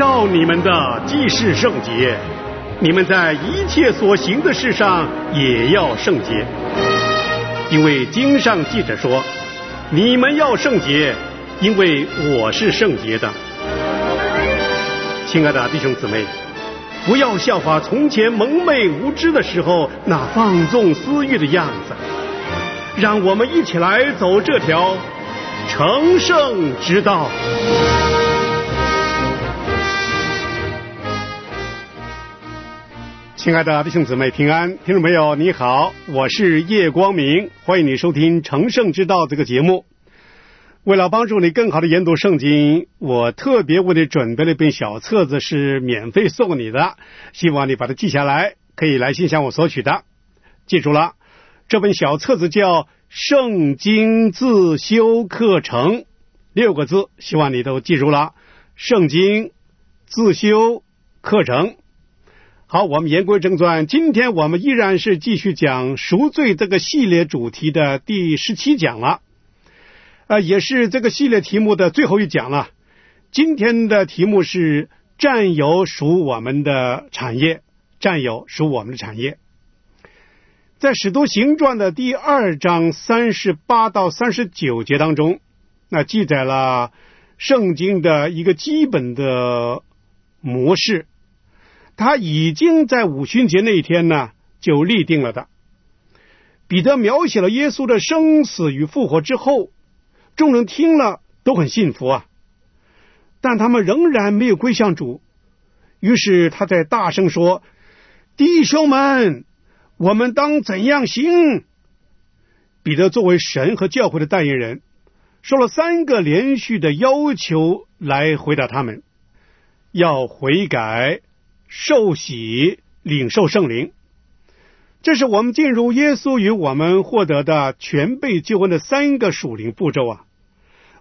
照你们的既是圣洁，你们在一切所行的事上也要圣洁，因为经上记着说，你们要圣洁，因为我是圣洁的。亲爱的弟兄姊妹，不要笑话从前蒙昧无知的时候那放纵私欲的样子，让我们一起来走这条成圣之道。亲爱的弟兄姊妹，平安！听众朋友，你好，我是叶光明，欢迎你收听《成圣之道》这个节目。为了帮助你更好的研读圣经，我特别为你准备了一本小册子，是免费送你的，希望你把它记下来，可以来信向我索取的。记住了，这本小册子叫《圣经自修课程》，六个字，希望你都记住了，《圣经自修课程》。好，我们言归正传，今天我们依然是继续讲赎罪这个系列主题的第十七讲了，呃，也是这个系列题目的最后一讲了。今天的题目是占有属我们的产业，占有属我们的产业。在《使徒行传》的第二章三十八到三十九节当中，那记载了圣经的一个基本的模式。他已经在五旬节那一天呢，就立定了的。彼得描写了耶稣的生死与复活之后，众人听了都很信服啊，但他们仍然没有归向主。于是他在大声说：“弟兄们，我们当怎样行？”彼得作为神和教会的代言人，说了三个连续的要求来回答他们：要悔改。受洗、领受圣灵，这是我们进入耶稣与我们获得的全被救恩的三个属灵步骤啊。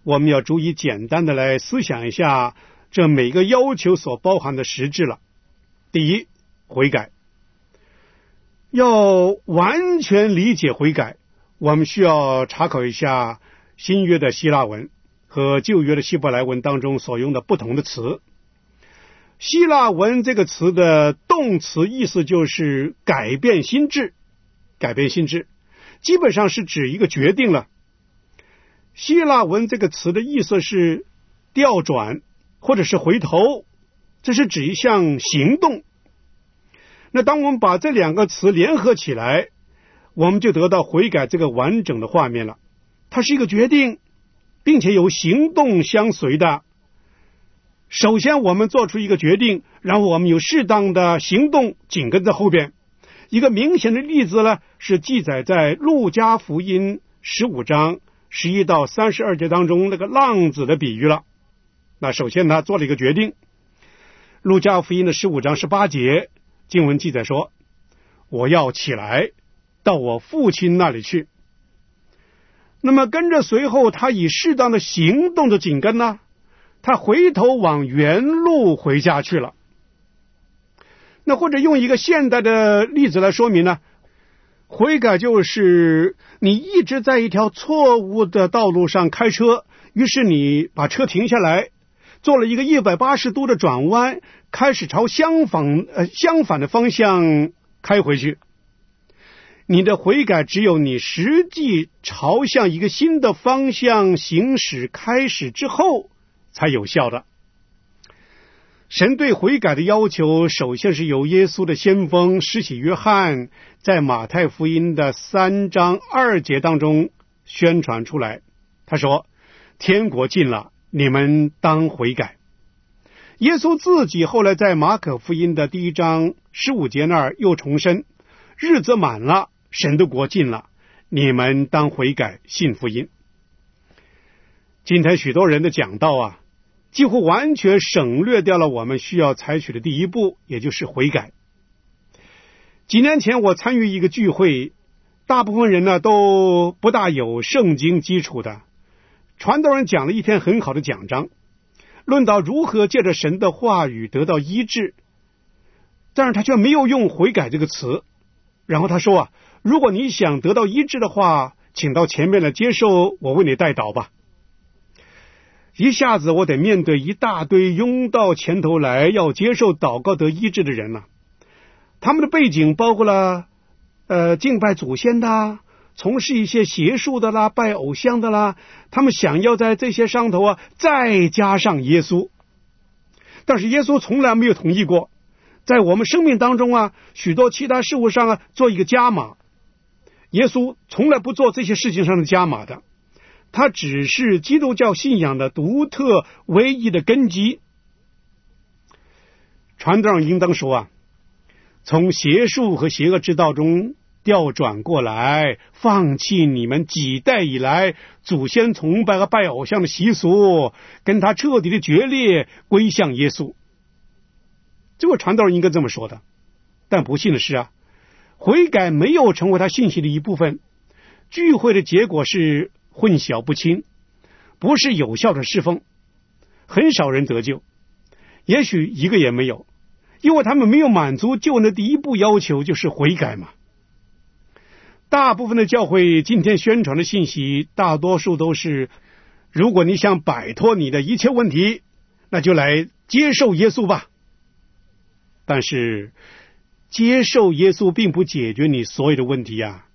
我们要逐一简单的来思想一下这每个要求所包含的实质了。第一，悔改。要完全理解悔改，我们需要查考一下新约的希腊文和旧约的希伯来文当中所用的不同的词。希腊文这个词的动词意思就是改变心智、改变心智，基本上是指一个决定了。希腊文这个词的意思是调转或者是回头，这是指一项行动。那当我们把这两个词联合起来，我们就得到悔改这个完整的画面了。它是一个决定，并且有行动相随的。首先，我们做出一个决定，然后我们有适当的行动紧跟在后边。一个明显的例子呢，是记载在《路加福音》十五章十一到三十二节当中那个浪子的比喻了。那首先他做了一个决定，《路加福音》的十五章十八节经文记载说：“我要起来到我父亲那里去。”那么跟着随后他以适当的行动的紧跟呢？他回头往原路回家去了。那或者用一个现代的例子来说明呢？悔改就是你一直在一条错误的道路上开车，于是你把车停下来，做了一个一百八十度的转弯，开始朝相反呃相反的方向开回去。你的悔改只有你实际朝向一个新的方向行驶开始之后。它有效的。神对悔改的要求，首先是由耶稣的先锋施洗约翰在马太福音的三章二节当中宣传出来，他说：“天国近了，你们当悔改。”耶稣自己后来在马可福音的第一章十五节那儿又重申：“日子满了，神的国近了，你们当悔改，信福音。”今天许多人的讲道啊。几乎完全省略掉了我们需要采取的第一步，也就是悔改。几年前我参与一个聚会，大部分人呢都不大有圣经基础的。传道人讲了一篇很好的讲章，论到如何借着神的话语得到医治，但是他却没有用悔改这个词。然后他说啊，如果你想得到医治的话，请到前面来接受我为你代祷吧。一下子我得面对一大堆拥到前头来要接受祷告得医治的人了，他们的背景包括了呃敬拜祖先的，从事一些邪术的啦，拜偶像的啦，他们想要在这些上头啊再加上耶稣，但是耶稣从来没有同意过，在我们生命当中啊许多其他事物上啊做一个加码，耶稣从来不做这些事情上的加码的。他只是基督教信仰的独特、唯一的根基。传道人应当说啊，从邪术和邪恶之道中调转过来，放弃你们几代以来祖先崇拜和拜偶像的习俗，跟他彻底的决裂，归向耶稣。这个传道人应该这么说的。但不幸的是啊，悔改没有成为他信息的一部分。聚会的结果是。混淆不清，不是有效的侍奉，很少人得救，也许一个也没有，因为他们没有满足救恩的第一步要求，就是悔改嘛。大部分的教会今天宣传的信息，大多数都是：如果你想摆脱你的一切问题，那就来接受耶稣吧。但是，接受耶稣并不解决你所有的问题呀。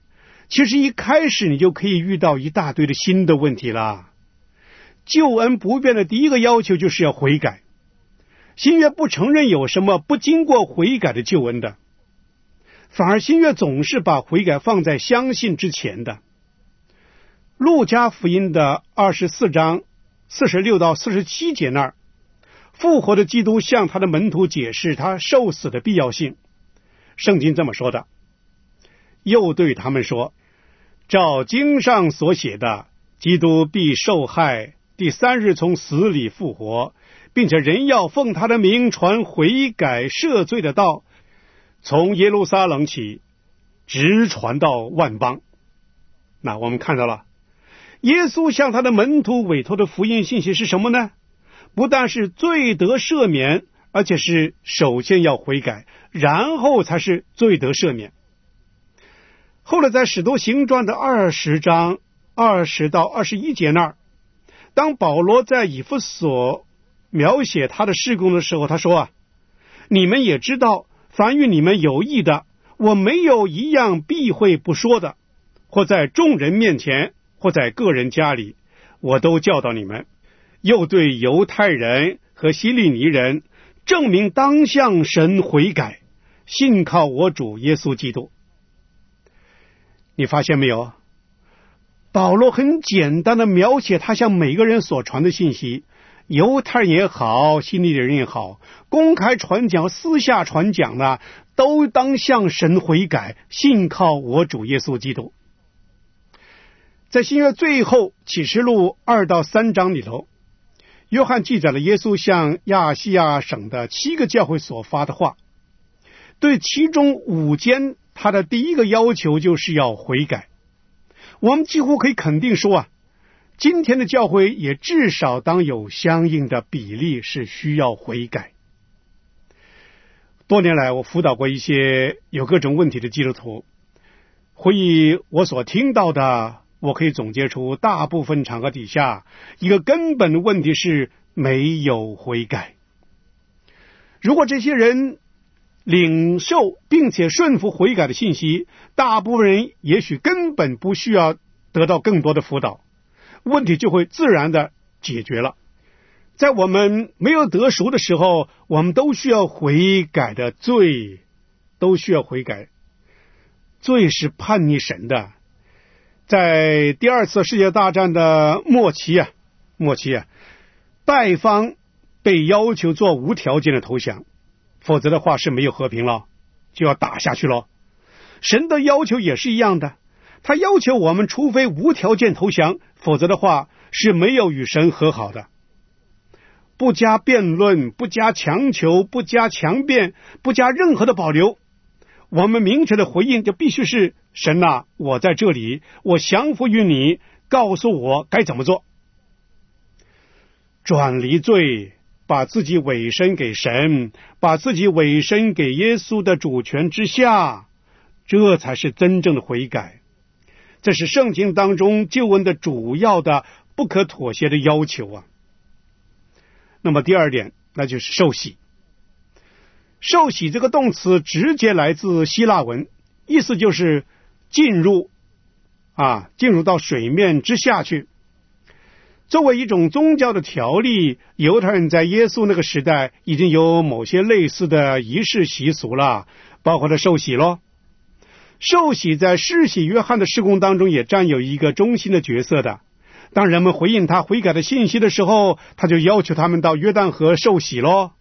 其实一开始你就可以遇到一大堆的新的问题啦。救恩不变的第一个要求就是要悔改。新约不承认有什么不经过悔改的救恩的，反而新约总是把悔改放在相信之前的。路加福音的二十四章四十六到四十七节那儿，复活的基督向他的门徒解释他受死的必要性，圣经这么说的。又对他们说：“照经上所写的，基督必受害，第三日从死里复活，并且人要奉他的名传悔改、赦罪的道，从耶路撒冷起，直传到万邦。”那我们看到了，耶稣向他的门徒委托的福音信息是什么呢？不但是罪得赦免，而且是首先要悔改，然后才是罪得赦免。后来在《使徒行传》的二十章二十到二十一节那儿，当保罗在以弗所描写他的事工的时候，他说啊：“你们也知道，凡与你们有益的，我没有一样避讳不说的；或在众人面前，或在个人家里，我都教导你们。又对犹太人和希利尼人证明当向神悔改，信靠我主耶稣基督。”你发现没有？保罗很简单的描写他向每个人所传的信息，犹太人也好，希腊人也好，公开传讲、私下传讲呢，都当向神悔改，信靠我主耶稣基督。在新约最后启示录二到三章里头，约翰记载了耶稣向亚细亚省的七个教会所发的话，对其中五间。他的第一个要求就是要悔改。我们几乎可以肯定说啊，今天的教会也至少当有相应的比例是需要悔改。多年来，我辅导过一些有各种问题的基督徒，回忆我所听到的，我可以总结出大部分场合底下，一个根本问题是没有悔改。如果这些人，领受并且顺服悔改的信息，大部分人也许根本不需要得到更多的辅导，问题就会自然的解决了。在我们没有得赎的时候，我们都需要悔改的罪，都需要悔改，罪是叛逆神的。在第二次世界大战的末期啊，末期啊，败方被要求做无条件的投降。否则的话是没有和平了，就要打下去了。神的要求也是一样的，他要求我们，除非无条件投降，否则的话是没有与神和好的。不加辩论，不加强求，不加强辩，不加任何的保留，我们明确的回应就必须是：神呐，我在这里，我降服于你，告诉我该怎么做，转离罪。把自己委身给神，把自己委身给耶稣的主权之下，这才是真正的悔改。这是圣经当中救恩的主要的不可妥协的要求啊。那么第二点，那就是受洗。受洗这个动词直接来自希腊文，意思就是进入啊，进入到水面之下去。作为一种宗教的条例，犹太人在耶稣那个时代已经有某些类似的仪式习俗了，包括了受洗咯。受洗在施洗约翰的施工当中也占有一个中心的角色的。当人们回应他悔改的信息的时候，他就要求他们到约旦河受洗咯。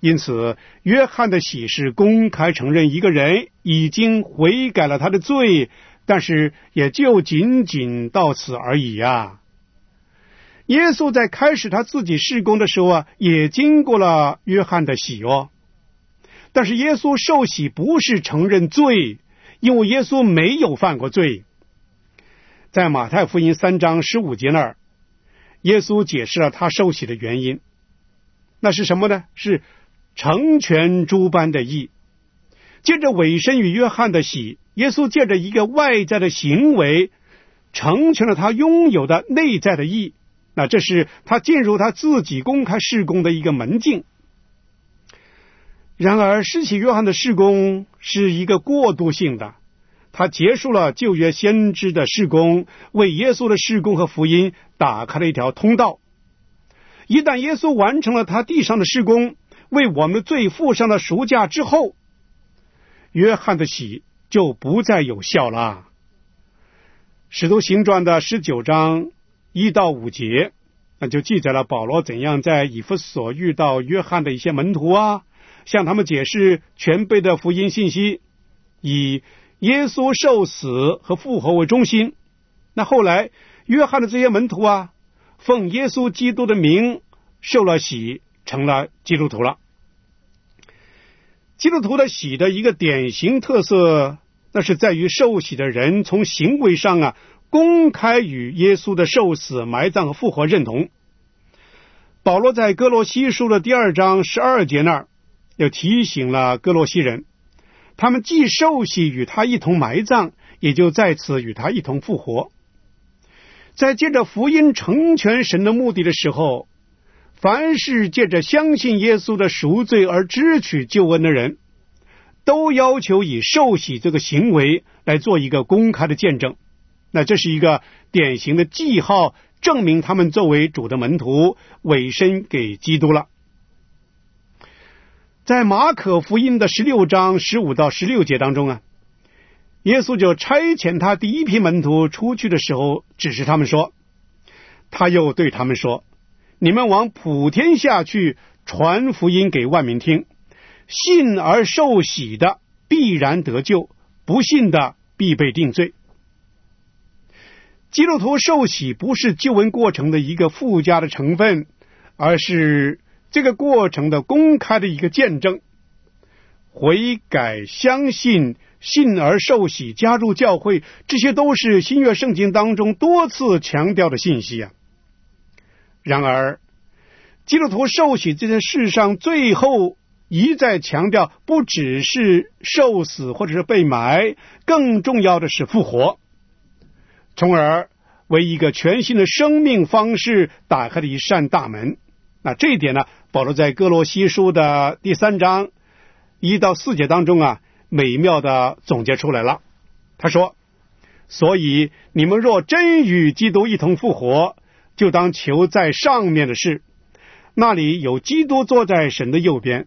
因此，约翰的洗是公开承认一个人已经悔改了他的罪，但是也就仅仅到此而已啊。耶稣在开始他自己施工的时候啊，也经过了约翰的洗哦。但是耶稣受洗不是承认罪，因为耶稣没有犯过罪。在马太福音三章十五节那儿，耶稣解释了他受洗的原因。那是什么呢？是成全诸般的意。借着委身与约翰的洗，耶稣借着一个外在的行为，成全了他拥有的内在的意。那这是他进入他自己公开事工的一个门径。然而，施洗约翰的事工是一个过渡性的，他结束了旧约先知的事工，为耶稣的事工和福音打开了一条通道。一旦耶稣完成了他地上的事工，为我们罪付上了赎价之后，约翰的喜就不再有效了。《使徒行传》的十九章。一到五节，那就记载了保罗怎样在以弗所遇到约翰的一些门徒啊，向他们解释全备的福音信息，以耶稣受死和复活为中心。那后来，约翰的这些门徒啊，奉耶稣基督的名受了洗，成了基督徒了。基督徒的洗的一个典型特色，那是在于受洗的人从行为上啊。公开与耶稣的受死、埋葬和复活认同。保罗在哥罗西书的第二章十二节那儿，又提醒了哥罗西人：他们既受洗与他一同埋葬，也就在此与他一同复活。在借着福音成全神的目的的时候，凡是借着相信耶稣的赎罪而支取救恩的人，都要求以受洗这个行为来做一个公开的见证。那这是一个典型的记号，证明他们作为主的门徒委身给基督了。在马可福音的十六章十五到十六节当中啊，耶稣就差遣他第一批门徒出去的时候，指示他们说，他又对他们说：“你们往普天下去，传福音给万民听。信而受洗的必然得救，不信的必被定罪。”基督徒受洗不是救恩过程的一个附加的成分，而是这个过程的公开的一个见证。悔改、相信、信而受洗、加入教会，这些都是新约圣经当中多次强调的信息啊。然而，基督徒受洗这件事上，最后一再强调，不只是受死或者是被埋，更重要的是复活。从而为一个全新的生命方式打开了一扇大门。那这一点呢？保罗在哥罗西书的第三章一到四节当中啊，美妙的总结出来了。他说：“所以你们若真与基督一同复活，就当求在上面的事；那里有基督坐在神的右边。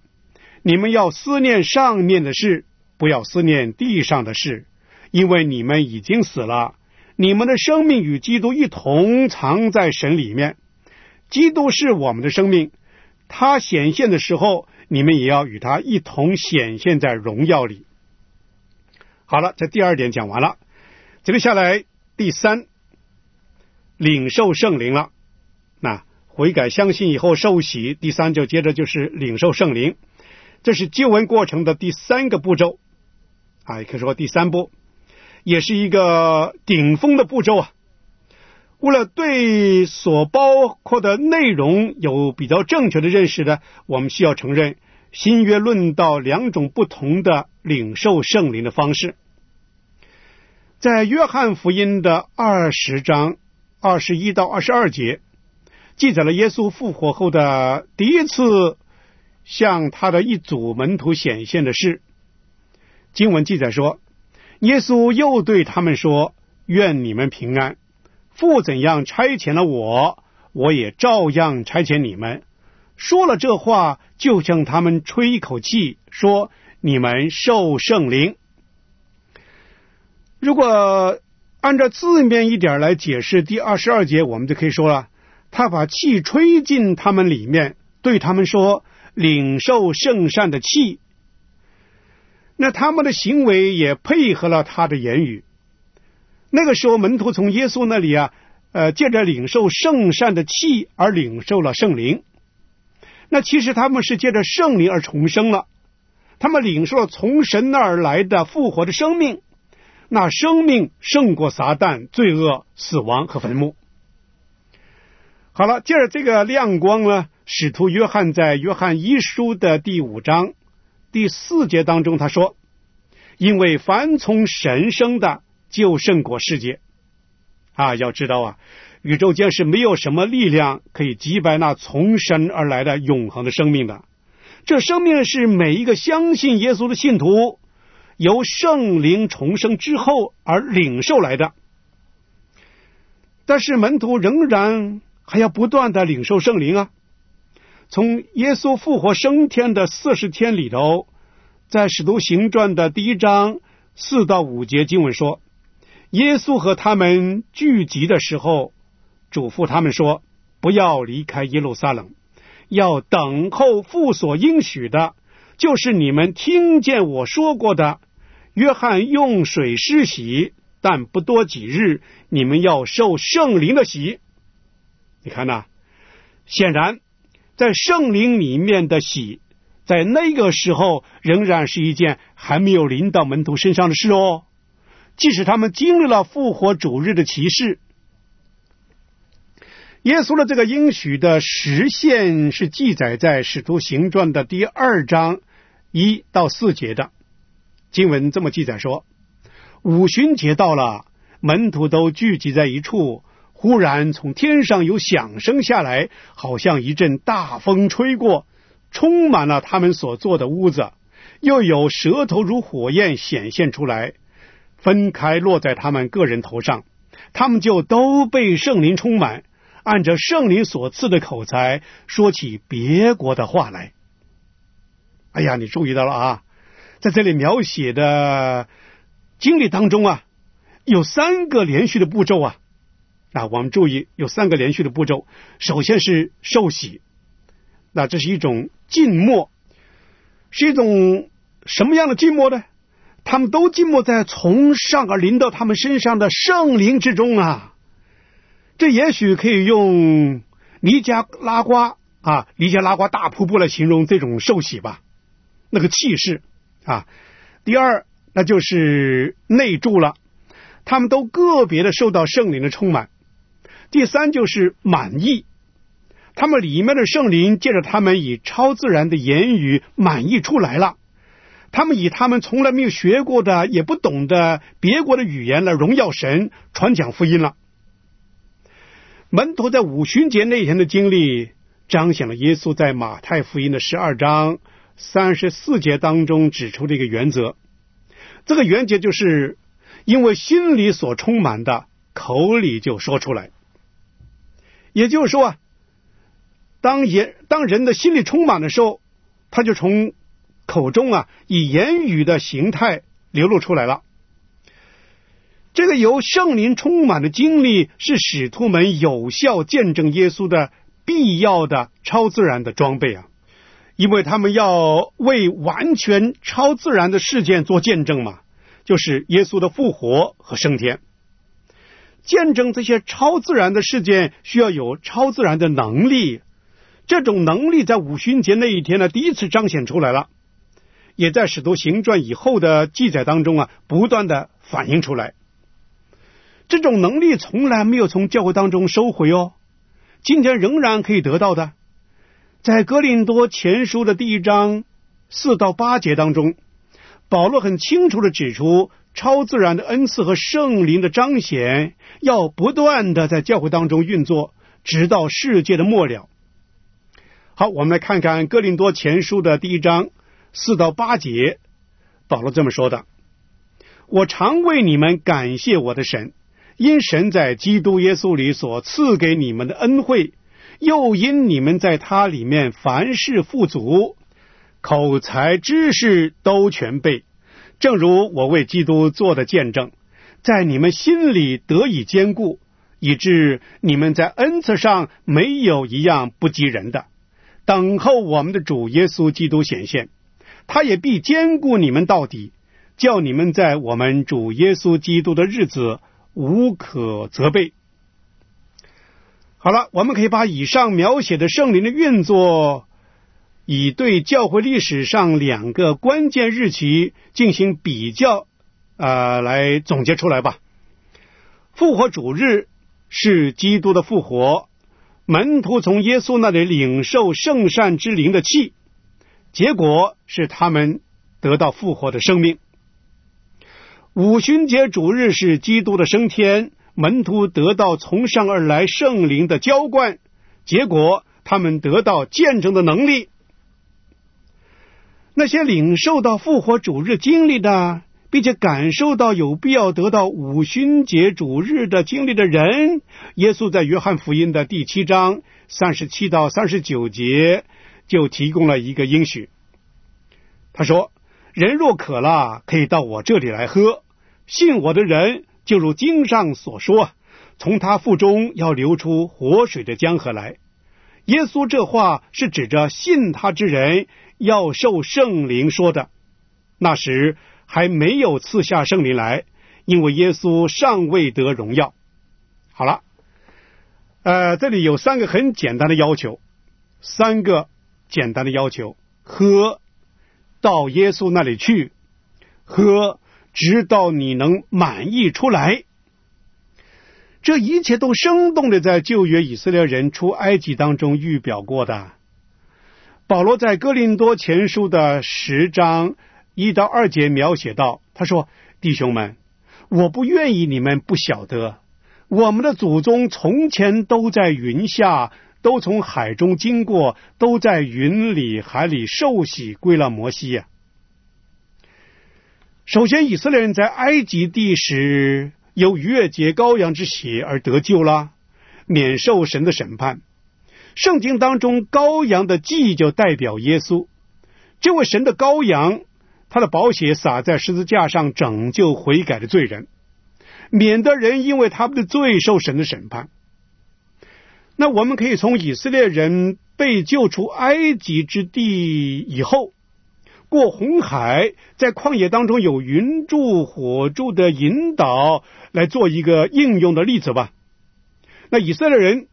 你们要思念上面的事，不要思念地上的事，因为你们已经死了。”你们的生命与基督一同藏在神里面，基督是我们的生命，他显现的时候，你们也要与他一同显现在荣耀里。好了，这第二点讲完了，接着下来第三，领受圣灵了。那悔改、相信以后受洗，第三就接着就是领受圣灵，这是救恩过程的第三个步骤，啊，可以说第三步。也是一个顶峰的步骤啊！为了对所包括的内容有比较正确的认识呢，我们需要承认新约论到两种不同的领受圣灵的方式。在约翰福音的二十章二十一到二十二节，记载了耶稣复活后的第一次向他的一组门徒显现的事。经文记载说。耶稣又对他们说：“愿你们平安。父怎样差遣了我，我也照样差遣你们。”说了这话，就向他们吹一口气，说：“你们受圣灵。”如果按照字面一点来解释第二十二节，我们就可以说了，他把气吹进他们里面，对他们说：“领受圣善的气。”那他们的行为也配合了他的言语。那个时候，门徒从耶稣那里啊，呃，借着领受圣善的气而领受了圣灵。那其实他们是借着圣灵而重生了。他们领受了从神那儿来的复活的生命。那生命胜过撒旦、罪恶、死亡和坟墓。好了，接着这个亮光呢，使徒约翰在约翰一书的第五章。第四节当中，他说：“因为凡从神生的，就胜过世界。啊，要知道啊，宇宙间是没有什么力量可以击败那从神而来的永恒的生命的。这生命是每一个相信耶稣的信徒由圣灵重生之后而领受来的。但是门徒仍然还要不断的领受圣灵啊。”从耶稣复活升天的四十天里头，在使徒行传的第一章四到五节经文说，耶稣和他们聚集的时候，嘱咐他们说：“不要离开耶路撒冷，要等候父所应许的，就是你们听见我说过的。约翰用水施洗，但不多几日，你们要受圣灵的洗。”你看呐，显然。在圣灵里面的喜，在那个时候仍然是一件还没有临到门徒身上的事哦。即使他们经历了复活主日的奇事，耶稣的这个应许的实现是记载在使徒行传的第二章一到四节的经文这么记载说：五旬节到了，门徒都聚集在一处。忽然从天上有响声下来，好像一阵大风吹过，充满了他们所坐的屋子。又有舌头如火焰显现出来，分开落在他们个人头上，他们就都被圣灵充满，按着圣灵所赐的口才说起别国的话来。哎呀，你注意到了啊，在这里描写的经历当中啊，有三个连续的步骤啊。啊，我们注意有三个连续的步骤。首先是受洗，那这是一种静默，是一种什么样的静默呢？他们都静默在从上而临到他们身上的圣灵之中啊！这也许可以用尼加拉瓜啊，尼加拉瓜大瀑布来形容这种受洗吧，那个气势啊！第二，那就是内住了，他们都个别的受到圣灵的充满。第三就是满意，他们里面的圣灵借着他们以超自然的言语满意出来了，他们以他们从来没有学过的、也不懂的别国的语言来荣耀神、传讲福音了。门徒在五旬节那天的经历，彰显了耶稣在马太福音的十二章三十四节当中指出的一个原则，这个原则就是：因为心里所充满的，口里就说出来。也就是说啊，当言当人的心理充满的时候，他就从口中啊以言语的形态流露出来了。这个由圣灵充满的经历，是使徒们有效见证耶稣的必要的超自然的装备啊，因为他们要为完全超自然的事件做见证嘛，就是耶稣的复活和升天。见证这些超自然的事件需要有超自然的能力，这种能力在五旬节那一天呢，第一次彰显出来了，也在《使徒行传》以后的记载当中啊，不断的反映出来。这种能力从来没有从教会当中收回哦，今天仍然可以得到的。在《哥林多前书》的第一章四到八节当中，保罗很清楚的指出。超自然的恩赐和圣灵的彰显要不断的在教会当中运作，直到世界的末了。好，我们来看看哥林多前书的第一章四到八节，保罗这么说的：“我常为你们感谢我的神，因神在基督耶稣里所赐给你们的恩惠，又因你们在他里面凡事富足，口才知识都全备。”正如我为基督做的见证，在你们心里得以坚固，以致你们在恩赐上没有一样不及人的。等候我们的主耶稣基督显现，他也必坚固你们到底，叫你们在我们主耶稣基督的日子无可责备。好了，我们可以把以上描写的圣灵的运作。以对教会历史上两个关键日期进行比较，啊，来总结出来吧。复活主日是基督的复活，门徒从耶稣那里领受圣善之灵的气，结果是他们得到复活的生命。五旬节主日是基督的升天，门徒得到从上而来圣灵的浇灌，结果他们得到见证的能力。那些领受到复活主日经历的，并且感受到有必要得到五旬节主日的经历的人，耶稣在约翰福音的第七章三十七到三十九节就提供了一个应许。他说：“人若渴了，可以到我这里来喝。信我的人，就如经上所说，从他腹中要流出活水的江河来。”耶稣这话是指着信他之人。要受圣灵说的，那时还没有赐下圣灵来，因为耶稣尚未得荣耀。好了，呃，这里有三个很简单的要求，三个简单的要求：喝，到耶稣那里去；喝，直到你能满意出来。这一切都生动的在旧约以色列人出埃及当中预表过的。保罗在哥林多前书的十章一到二节描写到，他说：“弟兄们，我不愿意你们不晓得，我们的祖宗从前都在云下，都从海中经过，都在云里海里受洗归了摩西呀。首先，以色列人在埃及地时，由逾越节羔羊之血而得救了，免受神的审判。”圣经当中，羔羊的祭就代表耶稣，这位神的羔羊，他的宝血洒在十字架上，拯救悔改的罪人，免得人因为他们的罪受神的审判。那我们可以从以色列人被救出埃及之地以后，过红海，在旷野当中有云柱火柱的引导，来做一个应用的例子吧。那以色列人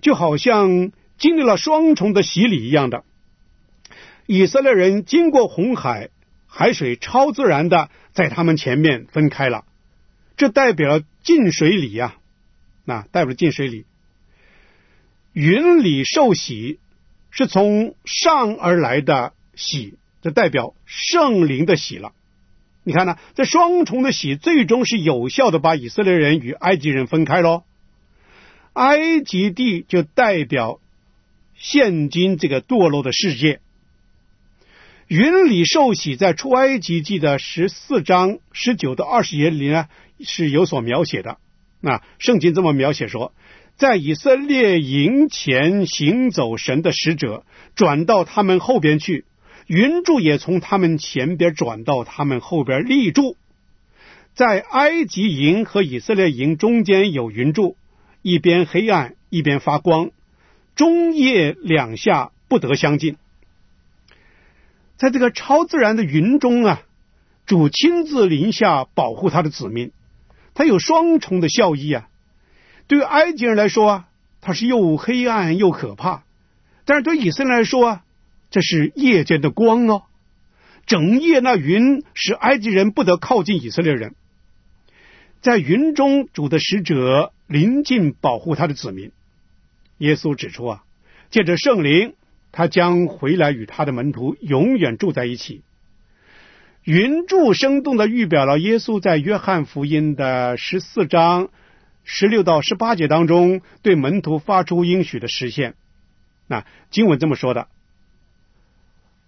就好像。经历了双重的洗礼一样的，以色列人经过红海，海水超自然的在他们前面分开了，这代表了进水礼呀，那代表进水礼，云里受洗是从上而来的洗，这代表圣灵的洗了。你看呢？这双重的洗最终是有效的，把以色列人与埃及人分开喽。埃及地就代表。现今这个堕落的世界，云里受喜在出埃及记的十四章十九到二十节里呢是有所描写的。那圣经这么描写说，在以色列营前行走神的使者，转到他们后边去；云柱也从他们前边转到他们后边立住。在埃及营和以色列营中间有云柱，一边黑暗，一边发光。中夜两下不得相近，在这个超自然的云中啊，主亲自临下保护他的子民，他有双重的效益啊。对于埃及人来说啊，他是又黑暗又可怕；但是对以色列来说啊，这是夜间的光哦。整夜那云使埃及人不得靠近以色列人，在云中主的使者临近保护他的子民。耶稣指出啊，借着圣灵，他将回来与他的门徒永远住在一起。云柱生动的预表了耶稣在约翰福音的十四章十六到十八节当中对门徒发出应许的实现。那经文这么说的：“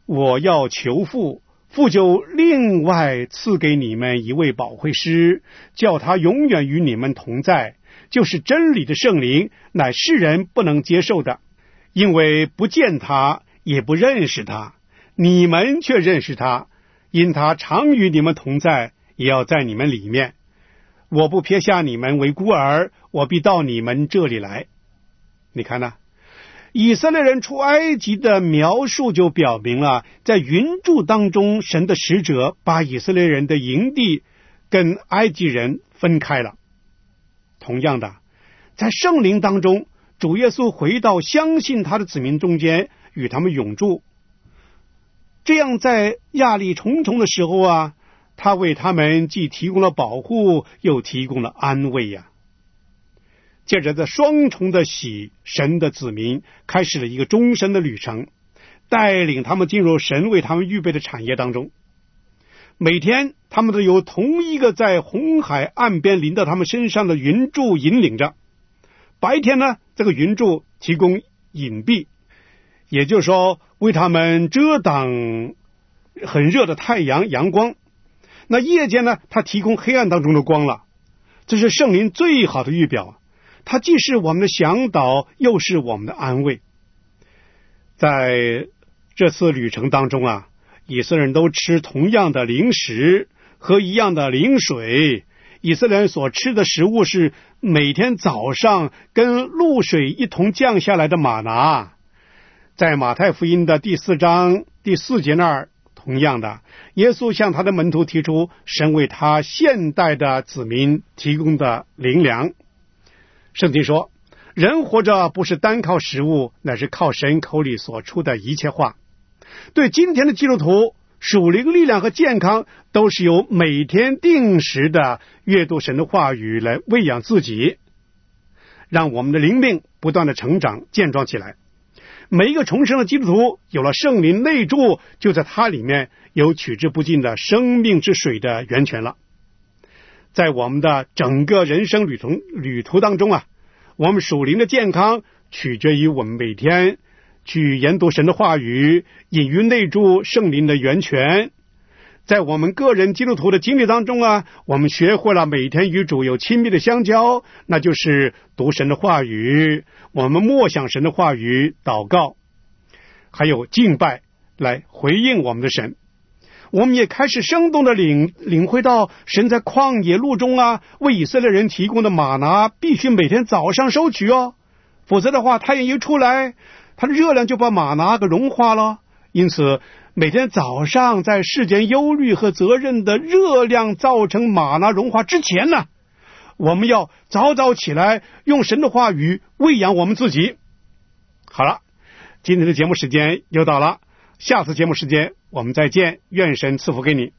我要求父。”父就另外赐给你们一位宝贵师，叫他永远与你们同在，就是真理的圣灵，乃世人不能接受的，因为不见他，也不认识他，你们却认识他，因他常与你们同在，也要在你们里面。我不撇下你们为孤儿，我必到你们这里来。你看呢？以色列人出埃及的描述就表明了，在云柱当中，神的使者把以色列人的营地跟埃及人分开了。同样的，在圣灵当中，主耶稣回到相信他的子民中间，与他们永住。这样，在压力重重的时候啊，他为他们既提供了保护，又提供了安慰呀。借着，这双重的喜神的子民开始了一个终身的旅程，带领他们进入神为他们预备的产业当中。每天，他们都由同一个在红海岸边淋到他们身上的云柱引领着。白天呢，这个云柱提供隐蔽，也就是说为他们遮挡很热的太阳阳光。那夜间呢，它提供黑暗当中的光了。这是圣灵最好的预表。他既是我们的向导，又是我们的安慰。在这次旅程当中啊，以色列人都吃同样的零食和一样的零水。以色列人所吃的食物是每天早上跟露水一同降下来的马拿。在马太福音的第四章第四节那儿，同样的，耶稣向他的门徒提出神为他现代的子民提供的灵粮。圣经说：“人活着不是单靠食物，乃是靠神口里所出的一切话。”对今天的基督徒，属灵力量和健康都是由每天定时的阅读神的话语来喂养自己，让我们的灵命不断的成长、健壮起来。每一个重生的基督徒，有了圣灵内住，就在他里面有取之不尽的生命之水的源泉了。在我们的整个人生旅程旅途当中啊，我们属灵的健康取决于我们每天去研读神的话语，引于内住圣灵的源泉。在我们个人基督徒的经历当中啊，我们学会了每天与主有亲密的相交，那就是读神的话语，我们默想神的话语，祷告，还有敬拜来回应我们的神。我们也开始生动的领领会到，神在旷野路中啊，为以色列人提供的玛拿必须每天早上收取哦，否则的话，太阳一出来，它的热量就把玛拿给融化了。因此，每天早上在世间忧虑和责任的热量造成玛拿融化之前呢，我们要早早起来，用神的话语喂养我们自己。好了，今天的节目时间又到了，下次节目时间。我们再见，愿神赐福给你。